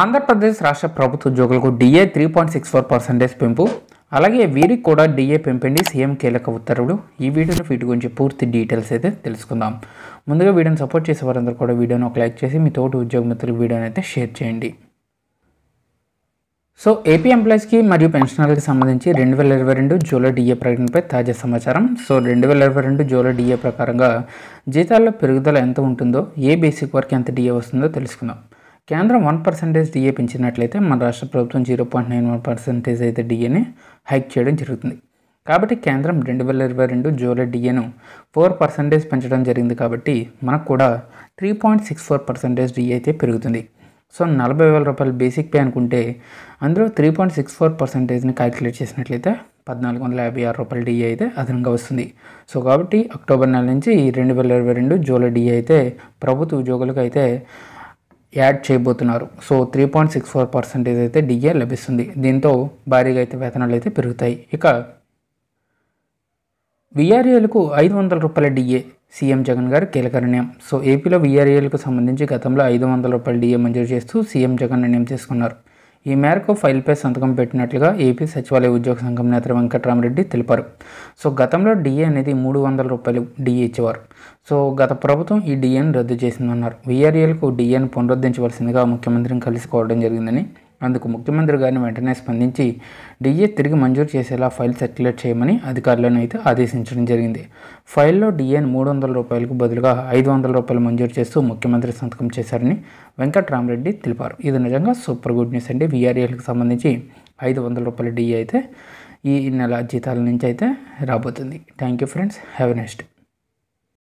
ఆంధ్రప్రదేశ్ రాష్ట్ర ప్రభుత్వ ఉద్యోగులకు DA three point six four percentage పెంపు అలాగే వీరికి కూడా డిఏ పెంపండి సీఎం కీలక ఉత్తర్వులు ఈ వీడియోలో వీటి గురించి పూర్తి డీటెయిల్స్ అయితే తెలుసుకుందాం ముందుగా వీడియోని సపోర్ట్ చేసే వారందరూ కూడా వీడియోని ఒక లైక్ చేసి మీ తోటి ఉద్యోగ మిత్రులు వీడియోని అయితే షేర్ చేయండి సో ఏపీ ఎంప్లాయీస్కి మరియు పెన్షనర్లకి సంబంధించి రెండు వేల ఇరవై రెండు జూలై డిఏ ప్రకటనపై తాజా సమాచారం సో రెండు వేల ఇరవై రెండు జూలై డిఏ ప్రకారంగా జీతాల్లో పెరుగుదల ఎంత ఉంటుందో ఏ బేసిక్ వరకు ఎంత డిఏ వస్తుందో తెలుసుకుందాం కేంద్రం వన్ పర్సెంటేజ్ డిఏ పెంచినట్లయితే మన రాష్ట్ర ప్రభుత్వం zero point nine one percentage అయితే డిఏని హైక్ చేయడం జరుగుతుంది కాబట్టి కేంద్రం రెండు వేల ఇరవై రెండు జూలై డిఏను ఫోర్ పర్సెంటేజ్ పెంచడం జరిగింది కాబట్టి మనకు కూడా three point six four percentage DA అయితే పెరుగుతుంది సో నలభై వేల రూపాయలు బేసిక్ పే అనుకుంటే అందులో త్రీ పాయింట్ సిక్స్ ఫోర్ పర్సెంటేజ్ని క్యాలిక్యులేట్ చేసినట్లయితే పద్నాలుగు వందల యాభై ఆరు రూపాయల డిఏ అయితే అదనంగా వస్తుంది సో కాబట్టి అక్టోబర్ నెల నుంచి రెండు వేల ఇరవై రెండు జూలై డిఏ అయితే ప్రభుత్వ ఉద్యోగులకు అయితే యాడ్ చేయబోతున్నారు so three point six four percentage అయితే డిఏ లభిస్తుంది దీంతో భారీగా అయితే వేతనాలు అయితే పెరుగుతాయి ఇక విఆర్ఏలకు ఐదు వందల రూపాయల డిఏ సీఎం జగన్ గారు కీలక నిర్ణయం సో ఏపీలో విఆర్ఏలకు సంబంధించి గతంలో ఐదు వందల రూపాయల డిఏ మంజూరు చేస్తూ సీఎం జగన్ నిర్ణయం తీసుకున్నారు ఈ మేరకు ఫైల్పై సంతకం పెట్టినట్లుగా ఏపీ సచివాలయ ఉద్యోగ సంఘం నేత వెంకట్రామరెడ్డి తెలిపారు సో గతంలో డిఏ అనేది మూడు వందల రూపాయలు డిఏ ఇచ్చేవారు సో గత ప్రభుత్వం ఈ డిఏను రద్దు చేసిందన్నారు విఆర్ఏలకు e డిఏను పునరుద్ధరించవలసిందిగా ముఖ్యమంత్రిని కలిసి కోరడం జరిగిందని అందుకు ముఖ్యమంత్రి గారిని వెంటనే స్పందించి డిఏ తిరిగి మంజూరు చేసేలా ఫైల్ సర్క్యులేట్ చేయమని అధికారులను అయితే ఆదేశించడం జరిగింది ఫైల్లో డిఏను మూడు వందల రూపాయలకు బదులుగా ఐదు వందల రూపాయలు మంజూరు చేస్తూ ముఖ్యమంత్రి సంతకం చేశారని వెంకట్రామరెడ్డి తెలిపారు ఇది నిజంగా సూపర్ గుడ్ న్యూస్ అండి వీఆర్ఏలకు సంబంధించి ఐదు వందల రూపాయల డిఏ అయితే ఈ నెల జీతాల నుంచి అయితే రాబోతుంది thank you friends have next